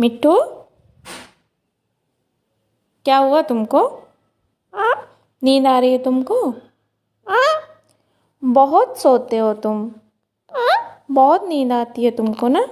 मिट्टू क्या हुआ तुमको हाँ। नींद आ रही है तुमको हाँ। बहुत सोते हो तुम हाँ। बहुत नींद आती है तुमको ना